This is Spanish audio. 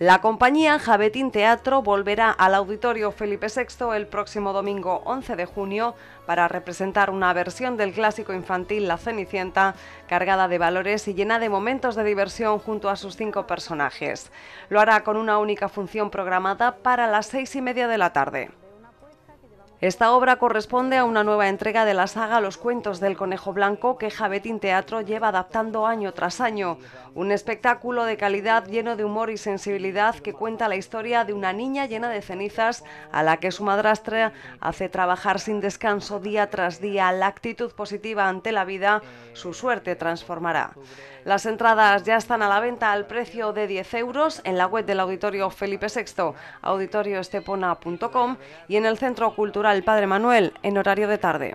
La compañía Javetín Teatro volverá al auditorio Felipe VI el próximo domingo 11 de junio para representar una versión del clásico infantil La Cenicienta, cargada de valores y llena de momentos de diversión junto a sus cinco personajes. Lo hará con una única función programada para las seis y media de la tarde. Esta obra corresponde a una nueva entrega de la saga Los cuentos del conejo blanco que Javetín Teatro lleva adaptando año tras año. Un espectáculo de calidad lleno de humor y sensibilidad que cuenta la historia de una niña llena de cenizas a la que su madrastra hace trabajar sin descanso día tras día. La actitud positiva ante la vida su suerte transformará. Las entradas ya están a la venta al precio de 10 euros en la web del Auditorio Felipe VI, auditorioestepona.com y en el Centro Cultural al Padre Manuel en horario de tarde.